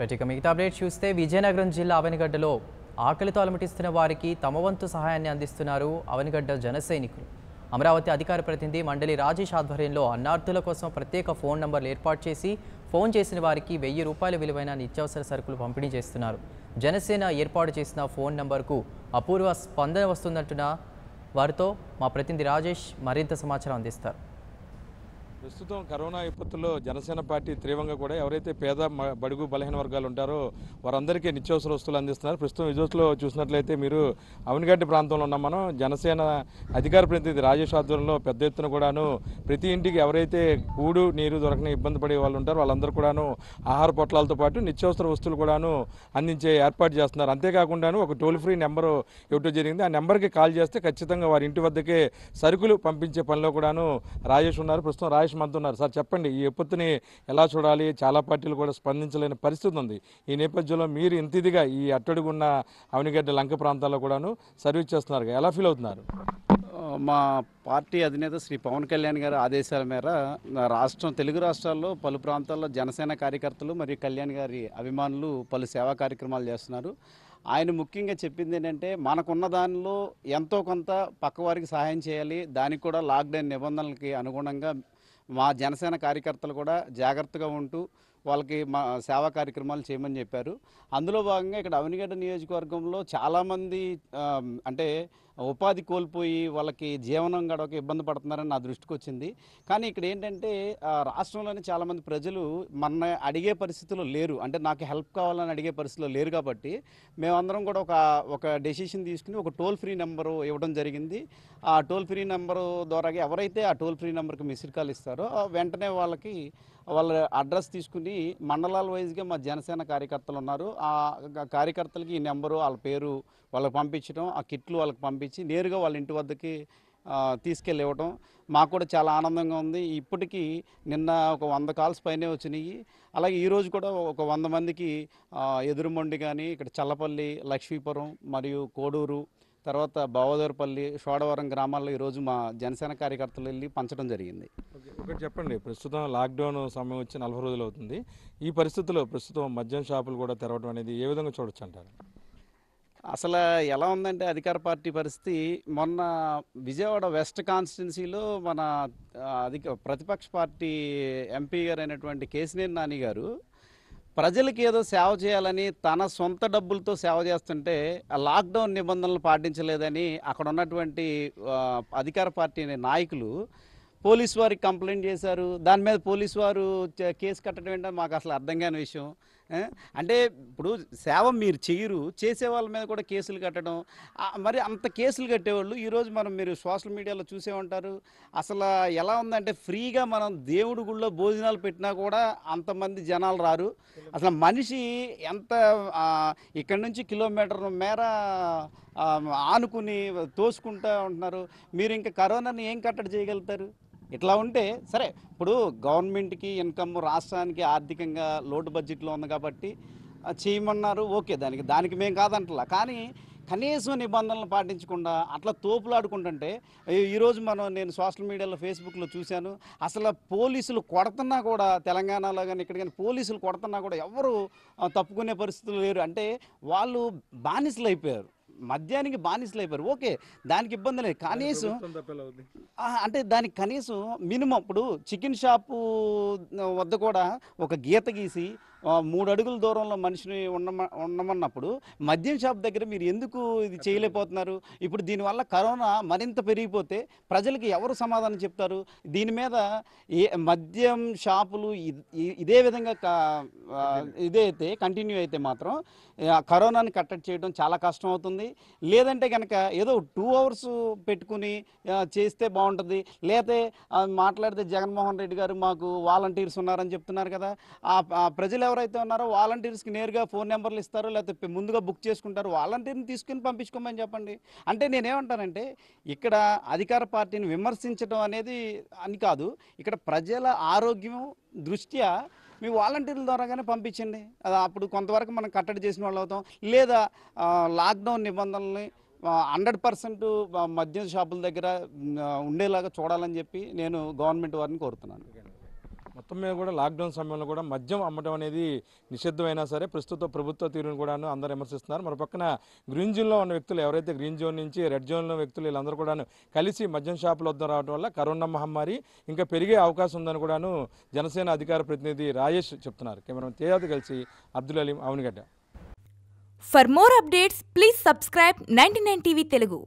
ప్రతిక మిగతా అప్డేట్ చూస్తే విజయనగరం జిల్లా అవనిగడ్డలో ఆకలితో అలమటిస్తున్న వారికి తమ వంతు సహాయాన్ని అందిస్తున్నారు అవనిగడ్డ జనసైనికులు అమరావతి అధికార ప్రతినిధి మండలి రాజేష్ ఆధ్వర్యంలో అన్నార్థుల కోసం ప్రత్యేక ఫోన్ నంబర్లు ఏర్పాటు చేసి ఫోన్ చేసిన వారికి వెయ్యి రూపాయల విలువైన నిత్యావసర సరుకులు పంపిణీ చేస్తున్నారు జనసేన ఏర్పాటు చేసిన ఫోన్ నంబర్కు అపూర్వ స్పందన వస్తుందంటున్న వారితో మా ప్రతినిధి రాజేష్ మరింత సమాచారం అందిస్తారు ప్రస్తుతం కరోనా విపత్తులో జనసేన పార్టీ తీవ్రంగా కూడా ఎవరైతే పేద బడుగు బలహీన వర్గాలు ఉంటారో వారందరికీ నిత్యావసర వస్తువులు అందిస్తున్నారు ప్రస్తుతం విజువల్స్లో చూసినట్లయితే మీరు అవనిగడ్డ ప్రాంతంలో ఉన్నాం మనం జనసేన అధికార ప్రతినిధి రాజేష్ ఆధ్వర్యంలో పెద్ద ఎత్తున కూడాను ప్రతి ఇంటికి ఎవరైతే కూడు నీరు దొరకని ఇబ్బంది పడే వాళ్ళు ఉంటారో వాళ్ళందరూ కూడాను ఆహార పొట్లాలతో పాటు నిత్యావసర వస్తువులు కూడాను అందించే ఏర్పాటు చేస్తున్నారు అంతేకాకుండాను ఒక టోల్ ఫ్రీ నెంబరు ఇవ్వటం జరిగింది ఆ నెంబర్కి కాల్ చేస్తే ఖచ్చితంగా వారి ఇంటి వద్దకే సరుకులు పంపించే పనిలో కూడాను రాజేష్ ఉన్నారు ప్రస్తుతం రాజేష్ రమేష్ మంత్ ఉన్నారు సార్ చెప్పండి ఈ విపత్తుని ఎలా చూడాలి చాలా పార్టీలు కూడా స్పందించలేని పరిస్థితి ఉంది ఈ నేపథ్యంలో మీరు ఇంత ఇదిగా ఈ అట్టడుగున్న అవనిగడ్డ లంక ప్రాంతాల్లో కూడాను సర్వీస్ చేస్తున్నారు ఎలా ఫీల్ అవుతున్నారు మా పార్టీ అధినేత శ్రీ పవన్ కళ్యాణ్ గారి ఆదేశాల మేర రాష్ట్రం తెలుగు రాష్ట్రాల్లో పలు ప్రాంతాల్లో జనసేన కార్యకర్తలు మరియు కళ్యాణ్ గారి అభిమానులు పలు సేవా కార్యక్రమాలు చేస్తున్నారు ఆయన ముఖ్యంగా చెప్పింది ఏంటంటే మనకున్న దానిలో ఎంతో కొంత పక్కవారికి సహాయం చేయాలి దానికి కూడా లాక్డౌన్ నిబంధనలకి అనుగుణంగా మా జనసేన కార్యకర్తలు కూడా జాగ్రత్తగా ఉంటూ వాళ్ళకి మా సేవా కార్యక్రమాలు చేయమని చెప్పారు అందులో భాగంగా ఇక్కడ అవనిగడ్డ నియోజకవర్గంలో చాలామంది అంటే ఉపాధి కోల్పోయి వాళ్ళకి జీవనం గడవక ఇబ్బంది పడుతున్నారని నా దృష్టికి వచ్చింది కానీ ఇక్కడ ఏంటంటే రాష్ట్రంలోని చాలామంది ప్రజలు మన అడిగే పరిస్థితులు లేరు అంటే నాకు హెల్ప్ కావాలని అడిగే పరిస్థితిలో లేరు కాబట్టి మేమందరం కూడా ఒక ఒక డెసిషన్ తీసుకుని ఒక టోల్ ఫ్రీ నెంబరు ఇవ్వడం జరిగింది ఆ టోల్ ఫ్రీ నెంబరు ద్వారా ఎవరైతే ఆ టోల్ ఫ్రీ నెంబర్కి మిస్డ్ కాల్ ఇస్తారో వెంటనే వాళ్ళకి వాళ్ళ అడ్రస్ తీసుకుని మండలాల వైజ్గా మా జనసేన కార్యకర్తలు ఉన్నారు ఆ కార్యకర్తలకి ఈ నెంబరు వాళ్ళ పేరు వాళ్ళకి పంపించడం ఆ కిట్లు వాళ్ళకి పంపించడం ఇచ్చి నేరుగా వాళ్ళ ఇంటి వద్దకి తీసుకెళ్ళి ఇవ్వటం మాకు కూడా చాలా ఆనందంగా ఉంది ఇప్పటికీ నిన్న ఒక వంద కాల్స్ పైనే వచ్చినాయి అలాగే ఈరోజు కూడా ఒక వంద మందికి ఎదురుమొండి కానీ ఇక్కడ చల్లపల్లి లక్ష్మీపురం మరియు కోడూరు తర్వాత బావోదరపల్లి షోడవరం గ్రామాల్లో ఈరోజు మా జనసేన కార్యకర్తలు వెళ్ళి పంచడం జరిగింది ఒకటి చెప్పండి ప్రస్తుతం లాక్డౌన్ సమయం వచ్చి నలభై రోజులు అవుతుంది ఈ పరిస్థితుల్లో ప్రస్తుతం మద్యం షాపులు కూడా తెరవడం అనేది ఏ విధంగా చూడొచ్చు అంటారు అసలు ఎలా ఉందంటే అధికార పార్టీ పరిస్థితి మొన్న విజయవాడ వెస్ట్ కాన్స్టిట్యున్సీలో మన అధిక ప్రతిపక్ష పార్టీ ఎంపీ గారు అయినటువంటి కేసినేని నాని గారు ప్రజలకి ఏదో సేవ చేయాలని తన సొంత డబ్బులతో సేవ చేస్తుంటే లాక్డౌన్ నిబంధనలు పాటించలేదని అక్కడ ఉన్నటువంటి అధికార పార్టీ నాయకులు పోలీసు వారికి కంప్లైంట్ చేశారు దాని మీద పోలీసు వారు కేసు కట్టడం ఏంటో మాకు అసలు అర్థం కాని విషయం అంటే ఇప్పుడు సేవ మీరు చేయరు చేసే వాళ్ళ మీద కూడా కేసులు కట్టడం మరి అంత కేసులు కట్టేవాళ్ళు ఈరోజు మనం మీరు సోషల్ మీడియాలో చూసే ఉంటారు అసలు ఎలా ఉందంటే ఫ్రీగా మనం దేవుడి గుళ్ళో భోజనాలు పెట్టినా కూడా అంతమంది జనాలు రారు అసలు మనిషి ఎంత ఇక్కడి నుంచి కిలోమీటర్ మేర ఆనుకుని తోసుకుంటూ ఉంటున్నారు మీరు ఇంకా కరోనాని ఏం కట్టడి చేయగలుగుతారు ఇట్లా ఉంటే సరే ఇప్పుడు గవర్నమెంట్కి ఇన్కమ్ రాష్ట్రానికి ఆర్థికంగా లోటు బడ్జెట్లో ఉంది కాబట్టి చేయమన్నారు ఓకే దానికి దానికి మేము కాదంటలా కానీ కనీసం నిబంధనలు పాటించకుండా అట్లా తోపులాడుకుంటుంటే ఈరోజు మనం నేను సోషల్ మీడియాలో ఫేస్బుక్లో చూశాను అసలు పోలీసులు కొడుతున్నా కూడా తెలంగాణలో కానీ ఇక్కడ కానీ పోలీసులు కొడుతున్నా కూడా ఎవరు తప్పుకునే పరిస్థితులు లేరు అంటే వాళ్ళు బానిసలు అయిపోయారు మద్యానికి బానిసలు అయిపోయారు ఓకే దానికి ఇబ్బంది లేదు కనీసం అంటే దానికి కనీసం మినిమం ఇప్పుడు చికెన్ షాపు వద్ద కూడా ఒక గీత గీసి మూడు అడుగుల దూరంలో మనిషిని ఉండమ ఉండమన్నప్పుడు మద్యం షాప్ దగ్గర మీరు ఎందుకు ఇది చేయలేకపోతున్నారు ఇప్పుడు దీనివల్ల కరోనా మరింత పెరిగిపోతే ప్రజలకి ఎవరు సమాధానం చెప్తారు దీని మీద ఏ మద్యం షాపులు ఇదే విధంగా ఇదే అయితే కంటిన్యూ అయితే మాత్రం కరోనాని కట్టడి చేయడం చాలా కష్టం అవుతుంది లేదంటే కనుక ఏదో టూ అవర్స్ పెట్టుకుని చేస్తే బాగుంటుంది లేకపోతే మాట్లాడితే జగన్మోహన్ రెడ్డి గారు మాకు వాలంటీర్స్ ఉన్నారని చెప్తున్నారు కదా ఆ ప్రజలు ఎవరైతే ఉన్నారో వాలంటీర్స్కి నేరుగా ఫోన్ నెంబర్లు ఇస్తారు లేకపోతే ముందుగా బుక్ చేసుకుంటారు వాలంటీర్ని తీసుకుని పంపించుకోమని చెప్పండి అంటే నేనేమంటానంటే ఇక్కడ అధికార పార్టీని విమర్శించడం అనేది అని కాదు ఇక్కడ ప్రజల ఆరోగ్యం దృష్ట్యా మీ వాలంటీర్ల ద్వారాగానే పంపించండి అది అప్పుడు కొంతవరకు మనం కట్టడి చేసిన వాళ్ళు అవుతాం లేదా లాక్డౌన్ నిబంధనల్ని హండ్రెడ్ పర్సెంట్ మద్యం షాపుల దగ్గర ఉండేలాగా చూడాలని చెప్పి నేను గవర్నమెంట్ వారిని కోరుతున్నాను మొత్తం మీద కూడా లాక్డౌన్ సమయంలో కూడా మద్యం అమ్మడం అనేది నిషిద్ధమైనా సరే ప్రస్తుత ప్రభుత్వ తీరును కూడా అందరూ విమర్శిస్తున్నారు మరి పక్కన గ్రీన్ జోన్లో ఉన్న వ్యక్తులు ఎవరైతే గ్రీన్ జోన్ నుంచి రెడ్ జోన్లో వ్యక్తులు వీళ్ళందరూ కూడాను కలిసి మద్యం షాపులు వద్ద రావడం వల్ల కరోనా మహమ్మారి ఇంకా పెరిగే అవకాశం ఉందని కూడాను జనసేన అధికార ప్రతినిధి రాజేష్ చెప్తున్నారు కెమెరా తేజాది కలిసి అబ్దుల్ అలీం అవునుగడ్డ for more updates please subscribe ninety nine TV Telugu